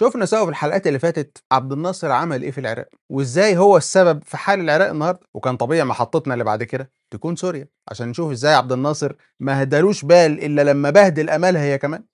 شفنا سوا في الحلقات اللي فاتت عبد الناصر عمل ايه في العراق وازاي هو السبب في حال العراق النهارده وكان طبيعي محطتنا اللي بعد كده تكون سوريا عشان نشوف ازاي عبد الناصر ما هدلوش بال الا لما بهدل امالها هي كمان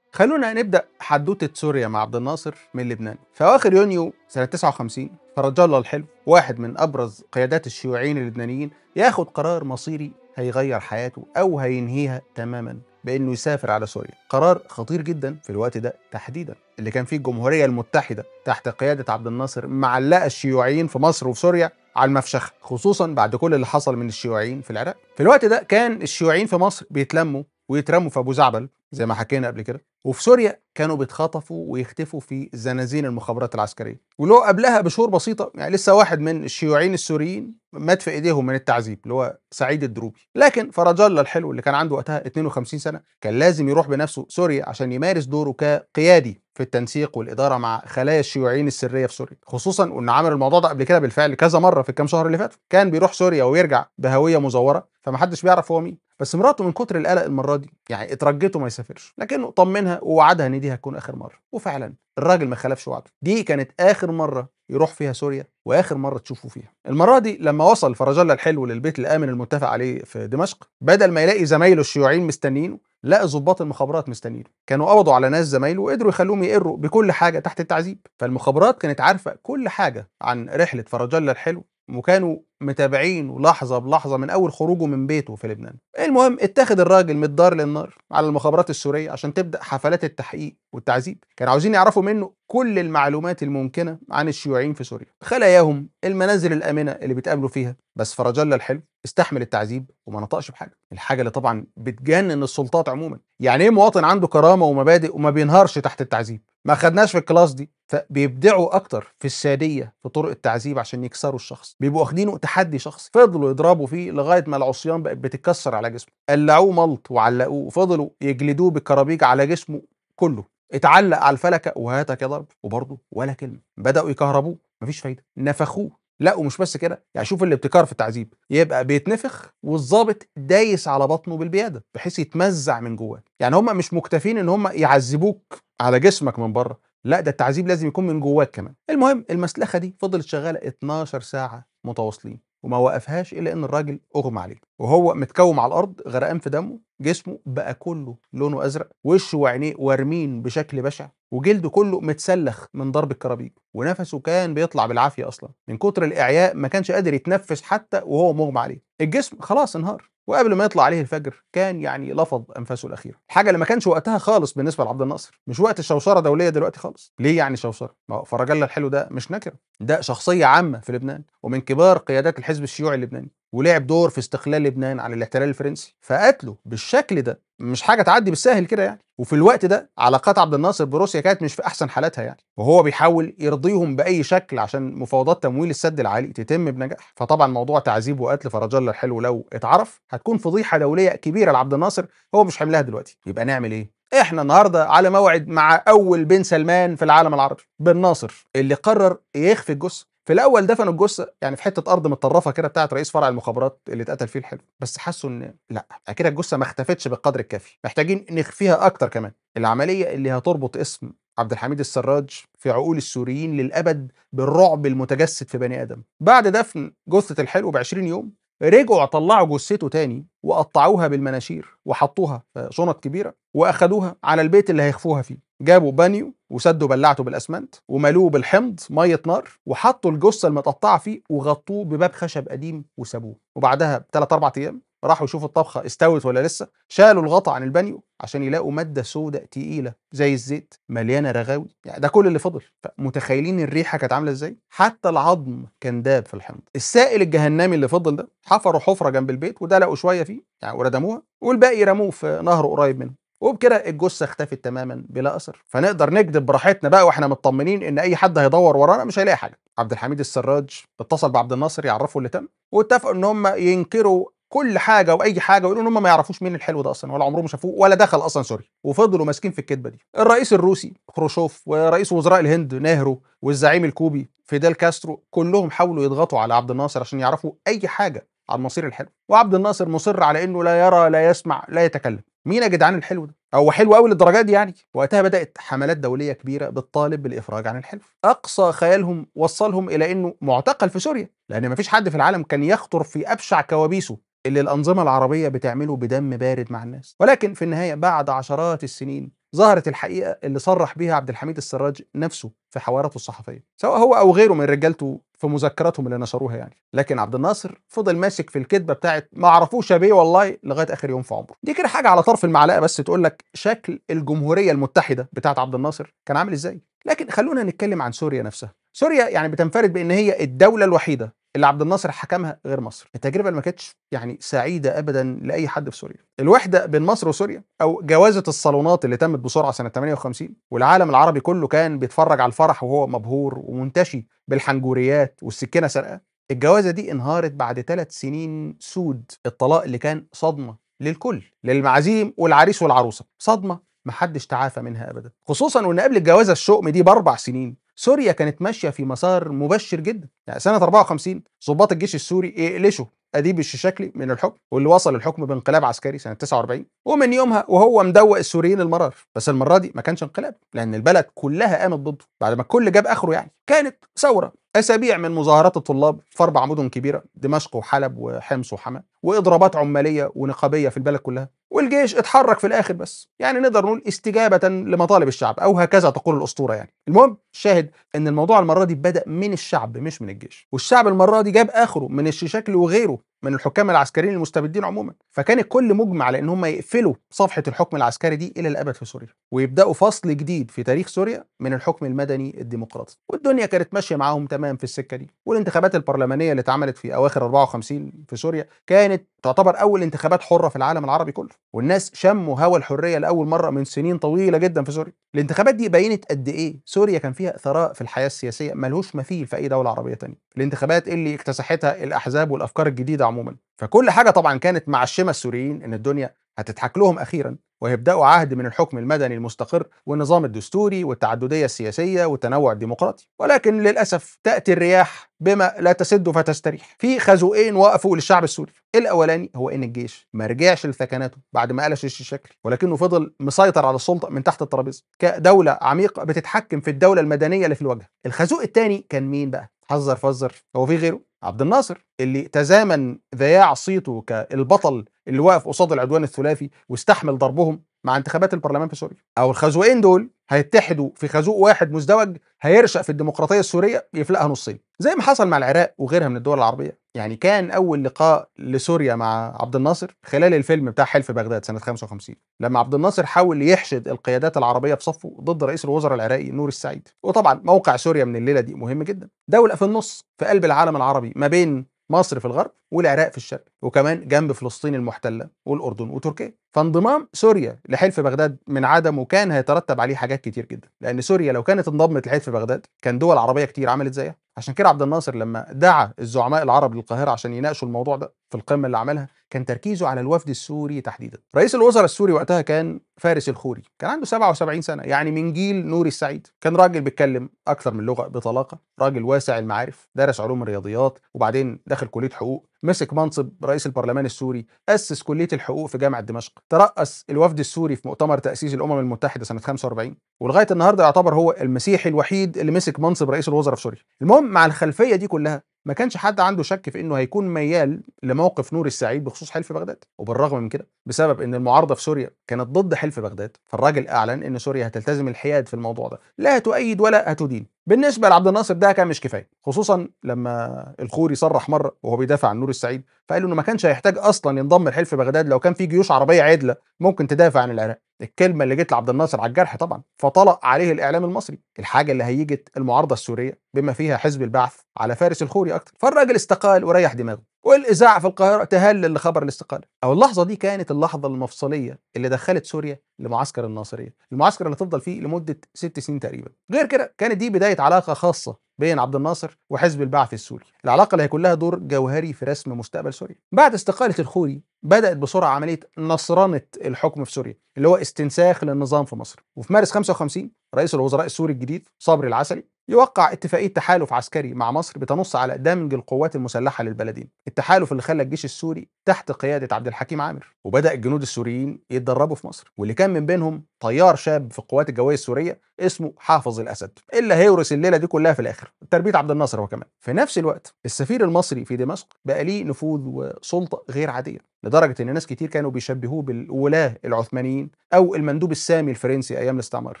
خلونا نبدا حدوته سوريا مع عبد الناصر من لبنان في اواخر يونيو سنه 59 فرج الله الحلو واحد من ابرز قيادات الشيوعيين اللبنانيين ياخد قرار مصيري هيغير حياته او هينهيها تماما بانه يسافر على سوريا قرار خطير جدا في الوقت ده تحديدا اللي كان فيه الجمهوريه المتحده تحت قياده عبد الناصر معلقه الشيوعيين في مصر وفي سوريا على المفشخه خصوصا بعد كل اللي حصل من الشيوعيين في العراق في الوقت ده كان الشيوعيين في مصر بيتلموا ويترموا في ابو زعبل زي ما حكينا قبل كده وفي سوريا كانوا بيتخطفوا ويختفوا في زنازين المخابرات العسكريه ولو قبلها بشهور بسيطه يعني لسه واحد من الشيوعيين السوريين مات في ايديهم من التعذيب اللي هو سعيد الدروبي لكن فرج الله الحلو اللي كان عنده وقتها 52 سنه كان لازم يروح بنفسه سوريا عشان يمارس دوره كقيادي في التنسيق والاداره مع خلايا الشيوعيين السريه في سوريا خصوصا انه عمل الموضوع ده قبل كده بالفعل كذا مره في الكام شهر اللي فاتوا كان بيروح سوريا ويرجع بهويه مزوره فمحدش بيعرف هو مين بس مراته من كتر القلق المره دي يعني اترجته ما يسافرش لكنه طمنها ووعدها ان دي هتكون اخر مره وفعلا الراجل ما خلفش وعده دي كانت اخر مره يروح فيها سوريا واخر مره تشوفه فيها المره دي لما وصل الله الحلو للبيت الامن المتفق عليه في دمشق بدل ما يلاقي زمايله الشيوعيين مستنيينه لقى ظباط المخابرات مستنيينه كانوا قبضوا على ناس زمايله وقدروا يخلوهم يقروا بكل حاجه تحت التعذيب فالمخابرات كانت عارفه كل حاجه عن رحله الله الحلو وكانوا متابعين لحظه بلحظه من اول خروجه من بيته في لبنان المهم اتخذ الراجل من الدار للنار على المخابرات السوريه عشان تبدا حفلات التحقيق والتعذيب كانوا عاوزين يعرفوا منه كل المعلومات الممكنه عن الشيوعيين في سوريا خلاياهم المنازل الامنه اللي بيتقابلوا فيها بس فرج الله الحلو استحمل التعذيب وما نطقش بحاجه الحاجه اللي طبعا بتجنن السلطات عموما يعني ايه مواطن عنده كرامه ومبادئ وما بينهارش تحت التعذيب ما خدناش في الكلاس دي فبيبدعوا اكتر في الساديه في طرق التعذيب عشان يكسروا الشخص بيبقوا واخدينه تحدي شخصي فضلوا يضربوا فيه لغايه ما العصيان بقت بتتكسر على جسمه قلعوه ملط وعلقوه وفضلوا يجلدوه بالكرابيج على جسمه كله اتعلق على الفلكه وهاتك يا ضرب وبرضه ولا كلمه بداوا يكهربوه مفيش فايده نفخوه لا ومش بس كده يعني شوف الابتكار في التعذيب يبقى بيتنفخ والظابط دايس على بطنه بالبياده بحيث يتمزع من جواه يعني هم مش مكتفين ان هم يعذبوك على جسمك من بره لا ده التعذيب لازم يكون من جواك كمان المهم المسلخه دي فضلت شغاله 12 ساعه متواصلين وما وقفهاش الا ان الراجل اغمى عليه وهو متكوم على الارض غرقان في دمه جسمه بقى كله لونه ازرق وشه وعينيه وارمين بشكل بشع وجلده كله متسلخ من ضرب الكرابيج ونفسه كان بيطلع بالعافيه اصلا من كتر الاعياء ما كانش قادر يتنفس حتى وهو مغمى عليه الجسم خلاص انهار وقبل ما يطلع عليه الفجر كان يعني لفظ انفاسه الاخيره الحاجه اللي ما كانش وقتها خالص بالنسبه لعبد الناصر مش وقت الشوشره دوليه دلوقتي خالص ليه يعني شوشره ما فالرجل الحلو ده مش نكر ده شخصيه عامه في لبنان ومن كبار قيادات الحزب الشيوعي اللبناني ولعب دور في استقلال لبنان عن الاحتلال الفرنسي فقتله بالشكل ده مش حاجه تعدي بالسهل كده يعني وفي الوقت ده علاقات عبد الناصر بروسيا كانت مش في احسن حالاتها يعني وهو بيحاول يرضيهم باي شكل عشان مفاوضات تمويل السد العالي تتم بنجاح فطبعا موضوع تعذيب وقتل فرج الله الحلو لو اتعرف هتكون فضيحه دوليه كبيره لعبد الناصر هو مش حملها دلوقتي يبقى نعمل ايه احنا النهارده على موعد مع اول بن سلمان في العالم العربي بن ناصر اللي قرر يخفي الجثه في الاول دفنوا الجثه يعني في حته ارض متطرفه كده بتاعت رئيس فرع المخابرات اللي اتقتل فيه الحلو بس حسوا ان لا اكيد الجثه ما اختفتش بالقدر الكافي محتاجين نخفيها اكتر كمان العمليه اللي هتربط اسم عبد الحميد السراج في عقول السوريين للابد بالرعب المتجسد في بني ادم بعد دفن جثه الحلو ب 20 يوم رجعوا طلعوا جثته تاني وقطعوها بالمناشير وحطوها في شنط كبيره واخدوها على البيت اللي هيخفوها فيه جابوا بانيو وسدوا بلعته بالاسمنت وملوه بالحمض ميه نار وحطوا الجثه المتقطعه فيه وغطوه بباب خشب قديم وسابوه وبعدها بثلاث اربع ايام راحوا يشوفوا الطبخه استوت ولا لسه شالوا الغطا عن البانيو عشان يلاقوا ماده سوداء تقيله زي الزيت مليانه رغاوي يعني ده كل اللي فضل متخيلين الريحه كانت عامله ازاي حتى العظم كان داب في الحمض السائل الجهنمي اللي فضل ده حفروا حفره جنب البيت ودلقوا شويه فيه يعني وردموها والباقي رموه في نهر قريب منه وبكده الجثه اختفت تماما بلا اثر فنقدر نكذب براحتنا بقى واحنا مطمنين ان اي حد هيدور ورانا مش هيلاقي حاجه عبد الحميد السراج اتصل بعبد الناصر يعرفه اللي تم واتفقوا ان هم ينكروا كل حاجه واي حاجه ويقولوا ان هم ما يعرفوش مين الحلو ده اصلا ولا عمرهم شافوه ولا دخل اصلا سوريا وفضلوا ماسكين في الكذبه دي الرئيس الروسي خروشوف ورئيس وزراء الهند نهرو والزعيم الكوبي فيدال كاسترو كلهم حاولوا يضغطوا على عبد الناصر عشان يعرفوا اي حاجه عن مصير الحلو وعبد الناصر مصر على انه لا يرى لا يسمع لا يتكلم مين يا جدعان الحلو ده؟ هو حلو قوي للدرجه دي يعني وقتها بدات حملات دوليه كبيره بالطالب بالافراج عن الحلف اقصى خيالهم وصلهم الى انه معتقل في سوريا لان ما فيش حد في العالم كان يخطر في ابشع كوابيسه اللي الانظمه العربيه بتعمله بدم بارد مع الناس ولكن في النهايه بعد عشرات السنين ظهرت الحقيقه اللي صرح بها عبد الحميد السراج نفسه في حواراته الصحفيه سواء هو او غيره من رجالته في مذكراتهم اللي نشروها يعني لكن عبد الناصر فضل ماسك في الكذبه بتاعت ما عرفوش بيه والله لغايه اخر يوم في عمره دي كده حاجه على طرف المعلقه بس تقول لك شكل الجمهوريه المتحده بتاعت عبد الناصر كان عامل ازاي لكن خلونا نتكلم عن سوريا نفسها سوريا يعني بتنفرد بان هي الدوله الوحيده اللي عبد الناصر حكمها غير مصر التجربه اللي ما كانتش يعني سعيده ابدا لاي حد في سوريا الوحده بين مصر وسوريا او جوازه الصالونات اللي تمت بسرعه سنه 58 والعالم العربي كله كان بيتفرج على الفرح وهو مبهور ومنتشي بالحنجوريات والسكينه سرقه الجوازه دي انهارت بعد ثلاث سنين سود الطلاق اللي كان صدمه للكل للمعازيم والعريس والعروسه صدمه محدش تعافى منها ابدا خصوصا وان قبل الجوازه الشؤم دي باربع سنين سوريا كانت ماشيه في مسار مبشر جدا يعني سنه 54 ضباط الجيش السوري يقلشوا اديب الششاكلي من الحكم واللي وصل الحكم بانقلاب عسكري سنه 49 ومن يومها وهو مدوق السوريين المرار بس المره دي ما كانش انقلاب لان البلد كلها قامت ضده بعد ما الكل جاب اخره يعني كانت ثوره اسابيع من مظاهرات الطلاب في اربع مدن كبيره دمشق وحلب وحمص وحما واضرابات عماليه ونقابيه في البلد كلها والجيش اتحرك في الاخر بس يعني نقدر نقول استجابه لمطالب الشعب او هكذا تقول الاسطوره يعني المهم الشاهد ان الموضوع المره دي بدا من الشعب مش من الجيش والشعب المره دي جاب اخره من الشيشاكل وغيره من الحكام العسكريين المستبدين عموما فكان الكل مجمع على ان هم يقفلوا صفحه الحكم العسكري دي الى الابد في سوريا ويبداوا فصل جديد في تاريخ سوريا من الحكم المدني الديمقراطي والدنيا كانت ماشيه معاهم تمام في السكه دي والانتخابات البرلمانيه اللي اتعملت في اواخر 54 في سوريا كان كانت تعتبر اول انتخابات حره في العالم العربي كله والناس شموا هوا الحريه لاول مره من سنين طويله جدا في سوريا الانتخابات دي بينت قد ايه سوريا كان فيها ثراء في الحياه السياسيه ملهوش مثيل في اي دوله عربيه تانية الانتخابات اللي اكتسحتها الاحزاب والافكار الجديده عموما فكل حاجه طبعا كانت معشمه السوريين ان الدنيا هتتحك لهم أخيرا ويبدأوا عهد من الحكم المدني المستقر والنظام الدستوري والتعددية السياسية والتنوع الديمقراطي ولكن للأسف تأتي الرياح بما لا تسد فتستريح في خزوئين وقفوا للشعب السوري الأولاني هو إن الجيش ما رجعش لثكناته بعد ما قلش الشكل ولكنه فضل مسيطر على السلطة من تحت الترابيزة كدولة عميقة بتتحكم في الدولة المدنية اللي في الواجهة الخازوق الثاني كان مين بقى حذر فذر هو في غيره عبد الناصر اللي تزامن ذياع صيته كالبطل اللي واقف قصاد العدوان الثلاثي واستحمل ضربهم مع انتخابات البرلمان في سوريا او الخازوقين دول هيتحدوا في خازوق واحد مزدوج هيرشق في الديمقراطيه السوريه يفلقها نصين زي ما حصل مع العراق وغيرها من الدول العربيه يعني كان اول لقاء لسوريا مع عبد الناصر خلال الفيلم بتاع حلف بغداد سنه 55 لما عبد الناصر حاول يحشد القيادات العربيه في صفه ضد رئيس الوزراء العراقي نور السعيد وطبعا موقع سوريا من الليله دي مهم جدا دوله في النص في قلب العالم العربي ما بين مصر في الغرب والعراق في الشرق وكمان جنب فلسطين المحتله والاردن وتركيا فانضمام سوريا لحلف بغداد من عدمه كان هيترتب عليه حاجات كتير جدا لان سوريا لو كانت انضمت لحلف بغداد كان دول عربيه كتير عملت زيها عشان كده عبد الناصر لما دعا الزعماء العرب للقاهره عشان يناقشوا الموضوع ده في القمه اللي عملها كان تركيزه على الوفد السوري تحديدا رئيس الوزراء السوري وقتها كان فارس الخوري كان عنده 77 سنه يعني من جيل نوري السعيد كان راجل بيتكلم اكثر من لغه بطلاقه راجل واسع المعارف درس علوم الرياضيات وبعدين دخل كليه حقوق مسك منصب رئيس البرلمان السوري أسس كلية الحقوق في جامعة دمشق ترأس الوفد السوري في مؤتمر تأسيس الأمم المتحدة سنة 45 ولغاية النهاردة يعتبر هو المسيحي الوحيد اللي مسك منصب رئيس الوزراء في سوريا المهم مع الخلفية دي كلها ما كانش حد عنده شك في انه هيكون ميال لموقف نور السعيد بخصوص حلف بغداد وبالرغم من كده بسبب ان المعارضه في سوريا كانت ضد حلف بغداد فالراجل اعلن ان سوريا هتلتزم الحياد في الموضوع ده لا هتؤيد ولا هتدين بالنسبه لعبد الناصر ده كان مش كفايه خصوصا لما الخوري صرح مره وهو بيدافع عن نور السعيد فقال انه ما كانش هيحتاج اصلا ينضم لحلف بغداد لو كان في جيوش عربيه عدله ممكن تدافع عن العراق الكلمه اللي جت لعبد الناصر على الجرح طبعا فطلق عليه الاعلام المصري الحاجه اللي هيجت المعارضه السوريه بما فيها حزب البعث على فارس الخوري اكتر فالراجل استقال وريح دماغه والاذاعه في القاهره تهلل لخبر الاستقاله او اللحظه دي كانت اللحظه المفصليه اللي دخلت سوريا لمعسكر الناصريه المعسكر اللي تفضل فيه لمده ست سنين تقريبا غير كده كانت دي بدايه علاقه خاصه بين عبد الناصر وحزب البعث السوري العلاقة اللي هيكون لها دور جوهري في رسم مستقبل سوريا بعد استقالة الخوري بدأت بسرعة عملية نصرنة الحكم في سوريا اللي هو استنساخ للنظام في مصر وفي مارس 55 رئيس الوزراء السوري الجديد صبري العسلي يوقع اتفاقية تحالف عسكري مع مصر بتنص على دمج القوات المسلحة للبلدين، التحالف اللي خلى الجيش السوري تحت قيادة عبد الحكيم عامر، وبدأ الجنود السوريين يتدربوا في مصر، واللي كان من بينهم طيار شاب في القوات الجوية السورية اسمه حافظ الأسد، اللي هيورث الليلة دي كلها في الآخر، تربية عبد الناصر هو كمان. في نفس الوقت السفير المصري في دمشق بقى ليه نفوذ وسلطة غير عادية، لدرجة إن ناس كتير كانوا بيشبهوه بالولاة العثمانيين أو المندوب السامي الفرنسي أيام الاستعمار.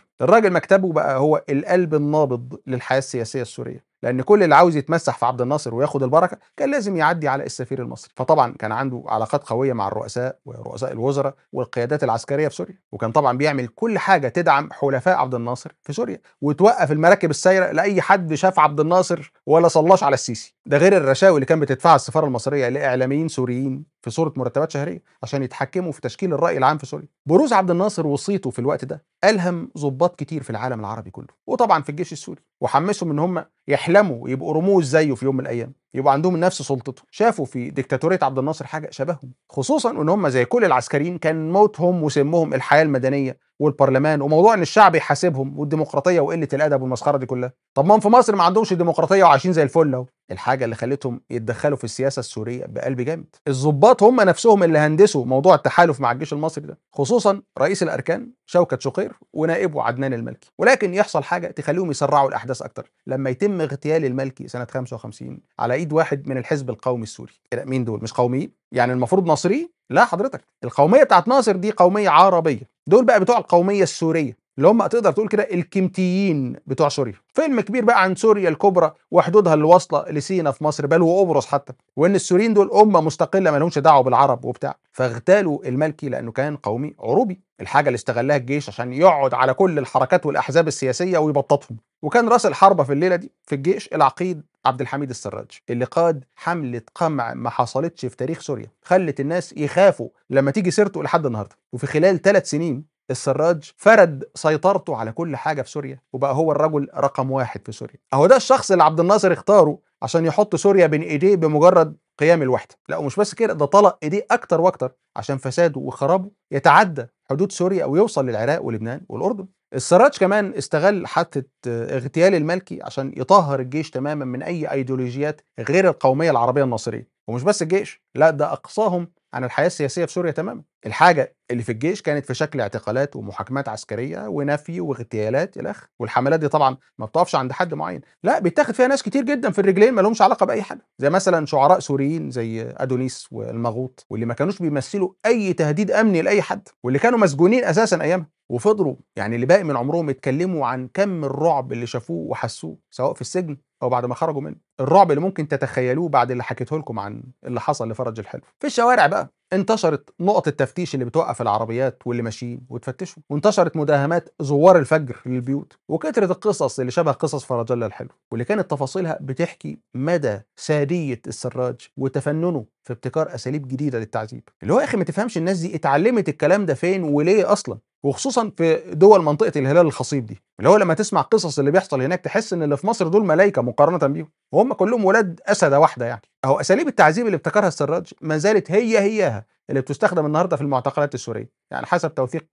الراجل مكتبه بقى هو القلب النابض للحياه السياسيه السوريه. لان كل اللي عاوز يتمسح في عبد الناصر وياخد البركه كان لازم يعدي على السفير المصري فطبعا كان عنده علاقات قويه مع الرؤساء ورؤساء الوزراء والقيادات العسكريه في سوريا وكان طبعا بيعمل كل حاجه تدعم حلفاء عبد الناصر في سوريا وتوقف المراكب السايره لاي حد شاف عبد الناصر ولا صلاش على السيسي ده غير الرشاوي اللي كان بتدفعها السفاره المصريه لاعلاميين سوريين في صوره مرتبات شهريه عشان يتحكموا في تشكيل الراي العام في سوريا بروز عبد الناصر وصيته في الوقت ده الهم ضباط كتير في العالم العربي كله وطبعا في الجيش السوري وحمسهم ان هم يحلموا يبقوا رموز زيه في يوم من الايام يبقوا عندهم نفس سلطته شافوا في ديكتاتوريه عبد الناصر حاجه شبههم خصوصا ان هم زي كل العسكريين كان موتهم وسمهم الحياه المدنيه والبرلمان وموضوع ان الشعب يحاسبهم والديمقراطيه وقله الادب والمسخره دي كلها طب ما هم في مصر ما عندهمش ديمقراطيه وعايشين زي الفل اهو الحاجه اللي خلتهم يتدخلوا في السياسه السوريه بقلب جامد الضباط هم نفسهم اللي هندسوا موضوع التحالف مع الجيش المصري ده خصوصا رئيس الاركان شوكه شقير ونائبه عدنان الملكي ولكن يحصل حاجه تخليهم يسرعوا الاحداث اكتر لما يتم اغتيال الملكي سنه 55 على ايد تحديد واحد من الحزب القومي السوري كده إيه، مين دول مش قوميين يعني المفروض ناصريين لا حضرتك القوميه بتاعت ناصر دي قوميه عربيه دول بقى بتوع القوميه السوريه اللي هم تقدر تقول كده الكمتيين بتوع سوريا فيلم كبير بقى عن سوريا الكبرى وحدودها اللي واصله لسينا في مصر بل وقبرص حتى وان السوريين دول امه مستقله ما لهمش دعوه بالعرب وبتاع فاغتالوا الملكي لانه كان قومي عروبي الحاجه اللي استغلها الجيش عشان يقعد على كل الحركات والاحزاب السياسيه ويبططهم وكان راس الحربه في الليله دي في الجيش العقيد عبد الحميد السراج اللي قاد حمله قمع ما حصلتش في تاريخ سوريا خلت الناس يخافوا لما تيجي سيرته لحد النهارده وفي خلال ثلاث سنين السراج فرد سيطرته على كل حاجه في سوريا وبقى هو الرجل رقم واحد في سوريا اهو ده الشخص اللي عبد الناصر اختاره عشان يحط سوريا بين ايديه بمجرد قيام الوحده لا ومش بس كده ده طلق ايديه اكتر واكتر عشان فساده وخرابه يتعدى حدود سوريا ويوصل للعراق ولبنان والاردن السراج كمان استغل حادثة اغتيال المالكي عشان يطهر الجيش تماما من أي أيديولوجيات غير القومية العربية الناصرية ومش بس الجيش لا ده أقصاهم عن الحياة السياسية في سوريا تماما الحاجه اللي في الجيش كانت في شكل اعتقالات ومحاكمات عسكريه ونفي واغتيالات الى اخره والحملات دي طبعا ما بتقفش عند حد معين لا بيتاخد فيها ناس كتير جدا في الرجلين ما لهمش علاقه باي حاجه زي مثلا شعراء سوريين زي ادونيس والمغوط واللي ما كانوش بيمثلوا اي تهديد امني لاي حد واللي كانوا مسجونين اساسا ايامها وفضلوا يعني اللي باقي من عمرهم يتكلموا عن كم الرعب اللي شافوه وحسوه سواء في السجن او بعد ما خرجوا منه الرعب اللي ممكن تتخيلوه بعد اللي حكيته لكم عن اللي حصل لفرج الحلو في الشوارع بقى انتشرت نقط التفتيش اللي بتوقف العربيات واللي ماشيين وتفتشهم وانتشرت مداهمات زوار الفجر للبيوت وكثرت القصص اللي شبه قصص فرجلة الحلو واللي كانت تفاصيلها بتحكي مدى سادية السراج وتفننه في ابتكار اساليب جديده للتعذيب اللي هو يا اخي ما تفهمش الناس دي اتعلمت الكلام ده فين وليه اصلا وخصوصا في دول منطقه الهلال الخصيب دي اللي هو لما تسمع قصص اللي بيحصل هناك تحس ان اللي في مصر دول ملائكه مقارنه بيهم وهم كلهم ولاد اسده واحده يعني اهو اساليب التعذيب اللي ابتكرها السراج ما زالت هي هياها اللي بتستخدم النهارده في المعتقلات السوريه يعني حسب توثيق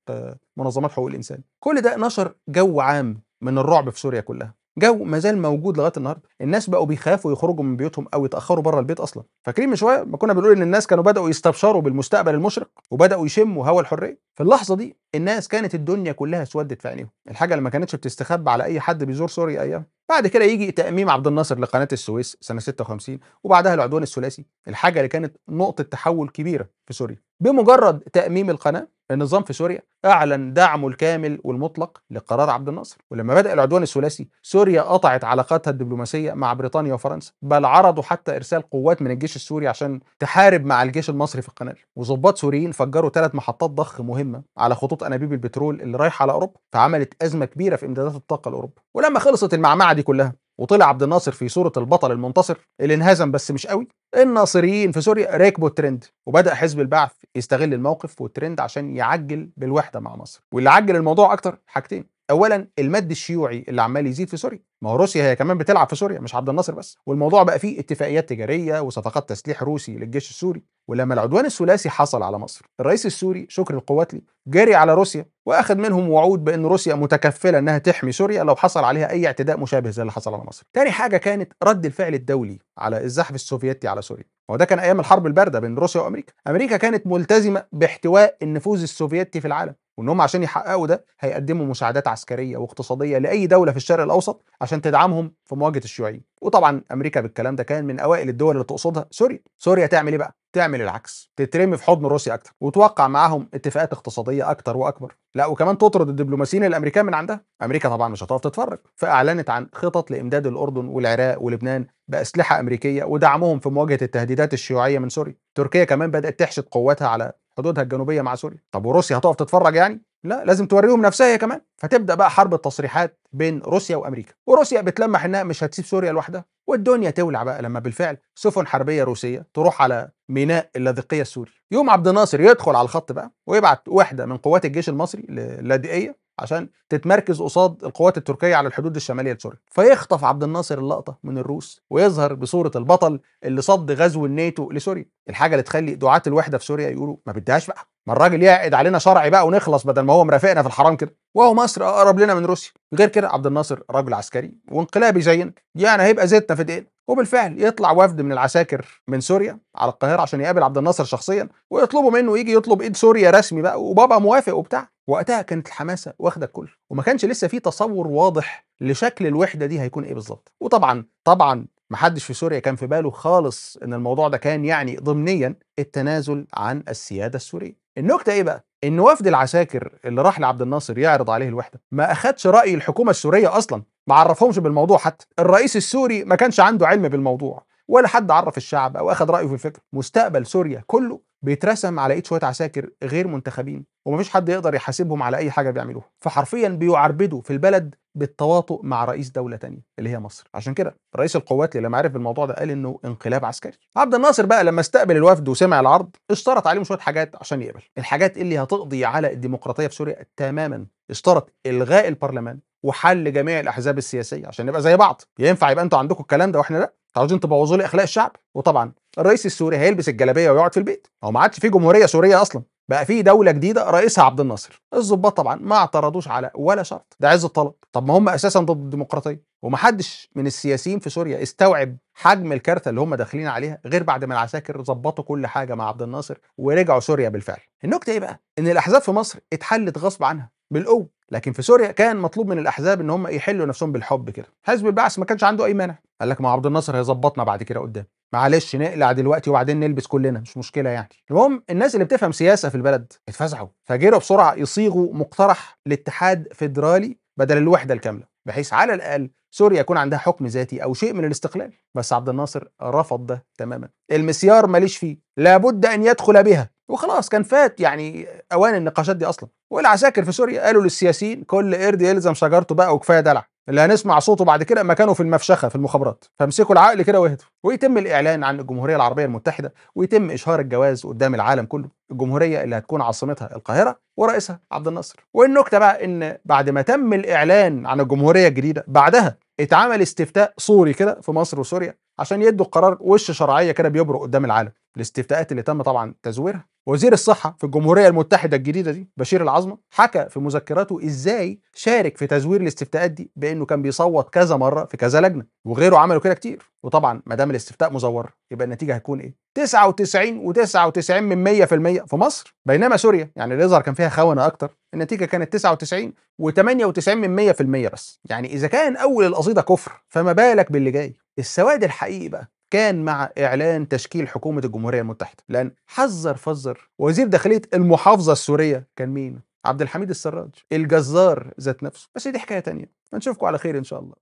منظمات حقوق الانسان كل ده نشر جو عام من الرعب في سوريا كلها جو ما زال موجود لغايه النهارده الناس بقوا بيخافوا يخرجوا من بيوتهم او يتاخروا بره البيت اصلا فاكرين من شويه ما كنا بنقول ان الناس كانوا بداوا يستبشروا بالمستقبل المشرق وبداوا يشموا هوا الحريه في اللحظه دي الناس كانت الدنيا كلها اسودت في عينيهم الحاجه اللي ما كانتش بتستخبى على اي حد بيزور سوريا ايام بعد كده يجي تأميم عبد الناصر لقناة السويس سنة 56 وبعدها العدوان الثلاثي الحاجة اللي كانت نقطة تحول كبيرة في سوريا بمجرد تأميم القناة النظام في سوريا اعلن دعمه الكامل والمطلق لقرار عبد الناصر ولما بدا العدوان الثلاثي سوريا قطعت علاقاتها الدبلوماسيه مع بريطانيا وفرنسا بل عرضوا حتى ارسال قوات من الجيش السوري عشان تحارب مع الجيش المصري في القناه وظباط سوريين فجروا ثلاث محطات ضخ مهمه على خطوط انابيب البترول اللي رايحه على اوروبا فعملت ازمه كبيره في امدادات الطاقه لاوروبا ولما خلصت المعمعه دي كلها وطلع عبد الناصر في صوره البطل المنتصر اللي انهزم بس مش قوي الناصريين في سوريا ركبوا الترند وبدا حزب البعث يستغل الموقف والترند عشان يعجل بالوحده مع مصر واللي عجل الموضوع اكتر حاجتين اولا المد الشيوعي اللي عمال يزيد في سوريا ما هو روسيا هي كمان بتلعب في سوريا مش عبد الناصر بس والموضوع بقى فيه اتفاقيات تجاريه وصفقات تسليح روسي للجيش السوري ولما العدوان الثلاثي حصل على مصر الرئيس السوري شكري القواتلي جري على روسيا واخد منهم وعود بان روسيا متكفله انها تحمي سوريا لو حصل عليها اي اعتداء مشابه زي اللي حصل على مصر تاني حاجه كانت رد الفعل الدولي على الزحف السوفيتي على سوريا هو ده كان ايام الحرب البارده بين روسيا وامريكا امريكا كانت ملتزمه باحتواء النفوذ السوفيتي في العالم وان هم عشان يحققوا ده هيقدموا مساعدات عسكريه واقتصاديه لاي دوله في الشرق الاوسط عشان تدعمهم في مواجهه الشيوعيين وطبعا امريكا بالكلام ده كان من اوائل الدول اللي تقصدها سوريا سوريا تعمل ايه بقى تعمل العكس تترمي في حضن روسيا اكتر وتوقع معاهم اتفاقات اقتصاديه اكتر واكبر لا وكمان تطرد الدبلوماسيين الامريكان من عندها امريكا طبعا مش هتقف تتفرج فاعلنت عن خطط لامداد الاردن والعراق ولبنان باسلحه امريكيه ودعمهم في مواجهه التهديدات الشيوعيه من سوريا تركيا كمان بدات تحشد قواتها على حدودها الجنوبيه مع سوريا طب وروسيا هتقف تتفرج يعني لا لازم توريهم نفسها هي كمان فتبدا بقى حرب التصريحات بين روسيا وامريكا وروسيا بتلمح انها مش هتسيب سوريا لوحدها والدنيا تولع بقى لما بالفعل سفن حربيه روسيه تروح على ميناء اللاذقيه السوري يوم عبد الناصر يدخل على الخط بقى ويبعت وحده من قوات الجيش المصري للاذقيه عشان تتمركز قصاد القوات التركيه على الحدود الشماليه لسوريا فيخطف عبد الناصر اللقطه من الروس ويظهر بصوره البطل اللي صد غزو الناتو لسوريا الحاجه اللي تخلي دعاه الوحده في سوريا يقولوا ما بدهاش بقى ما الراجل يقعد علينا شرعي بقى ونخلص بدل ما هو مرافقنا في الحرام كده وهو مصر اقرب لنا من روسيا غير كده عبد الناصر راجل عسكري وانقلابي زينا يعني هيبقى زيتنا في دقيقه وبالفعل يطلع وفد من العساكر من سوريا على القاهره عشان يقابل عبد الناصر شخصيا ويطلبوا منه يجي يطلب ايد سوريا رسمي بقى وبابا موافق وبتاع وقتها كانت الحماسه واخده الكل وما كانش لسه في تصور واضح لشكل الوحده دي هيكون ايه بالظبط وطبعا طبعا ما حدش في سوريا كان في باله خالص ان الموضوع ده كان يعني ضمنيا التنازل عن السياده السوريه النكته ايه بقى ان وفد العساكر اللي راح لعبد الناصر يعرض عليه الوحده ما اخدش راي الحكومه السوريه اصلا ما عرفهمش بالموضوع حتى الرئيس السوري ما كانش عنده علم بالموضوع ولا حد عرف الشعب او اخذ رايه في الفكره مستقبل سوريا كله بيترسم على ايد شويه عساكر غير منتخبين ومفيش حد يقدر يحاسبهم على اي حاجه بيعملوها فحرفيا بيعربدوا في البلد بالتواطؤ مع رئيس دوله تانية اللي هي مصر عشان كده رئيس القوات اللي لما عرف بالموضوع ده قال انه انقلاب عسكري عبد الناصر بقى لما استقبل الوفد وسمع العرض اشترط عليهم شويه حاجات عشان يقبل الحاجات اللي هتقضي على الديمقراطيه في سوريا تماما اشترط الغاء البرلمان وحل جميع الاحزاب السياسيه عشان نبقى زي بعض ينفع يبقى انتوا عندكم الكلام ده واحنا لا عاوزين تبوظوا لي اخلاق الشعب وطبعا الرئيس السوري هيلبس الجلابيه ويقعد في البيت هو ما عادش في جمهوريه سوريه اصلا بقى في دوله جديده رئيسها عبد الناصر الظباط طبعا ما اعترضوش على ولا شرط ده عز الطلب طب ما هم اساسا ضد الديمقراطيه ومحدش من السياسيين في سوريا استوعب حجم الكارثه اللي هم داخلين عليها غير بعد ما العساكر ظبطوا كل حاجه مع عبد الناصر ورجعوا سوريا بالفعل النكته ايه بقى ان الاحزاب في مصر اتحلت غصب عنها بالقوه لكن في سوريا كان مطلوب من الاحزاب ان هم يحلوا نفسهم بالحب كده حزب البعث ما كانش عنده اي مانع قال لك ما عبد الناصر هيظبطنا بعد كده قدام معلش نقلع دلوقتي وبعدين نلبس كلنا مش مشكله يعني المهم الناس اللي بتفهم سياسه في البلد اتفزعوا فجروا بسرعه يصيغوا مقترح لاتحاد فيدرالي بدل الوحده الكامله بحيث على الاقل سوريا يكون عندها حكم ذاتي او شيء من الاستقلال بس عبد الناصر رفض ده تماما المسيار ماليش فيه لابد ان يدخل بها وخلاص كان فات يعني اوان النقاشات دي اصلا والعساكر في سوريا قالوا للسياسيين كل قرد يلزم شجرته بقى وكفايه دلع اللي هنسمع صوته بعد كده مكانه في المفشخه في المخابرات فامسكوا العقل كده واهدوا ويتم الاعلان عن الجمهوريه العربيه المتحده ويتم اشهار الجواز قدام العالم كله الجمهوريه اللي هتكون عاصمتها القاهره ورئيسها عبد الناصر والنكته بقى ان بعد ما تم الاعلان عن الجمهوريه الجديده بعدها اتعمل استفتاء صوري كده في مصر وسوريا عشان يدوا القرار وش شرعيه كده بيبرق قدام العالم الاستفتاءات اللي تم طبعا تزويرها وزير الصحة في الجمهورية المتحدة الجديدة دي بشير العظمة حكى في مذكراته ازاي شارك في تزوير الاستفتاءات دي بانه كان بيصوت كذا مرة في كذا لجنة وغيره عملوا كده كتير وطبعا ما دام الاستفتاء مزور يبقى النتيجة هتكون ايه 99 و99 من 100% في مصر بينما سوريا يعني اللي يظهر كان فيها خونه اكتر النتيجه كانت 99 و98 من 100% بس يعني اذا كان اول القصيده كفر فما بالك باللي جاي السواد الحقيقي بقى كان مع إعلان تشكيل حكومة الجمهورية المتحدة لأن حذر فذر وزير داخلية المحافظة السورية كان مين؟ عبد الحميد السراج الجزار ذات نفسه بس دي حكاية تانية هنشوفكم على خير إن شاء الله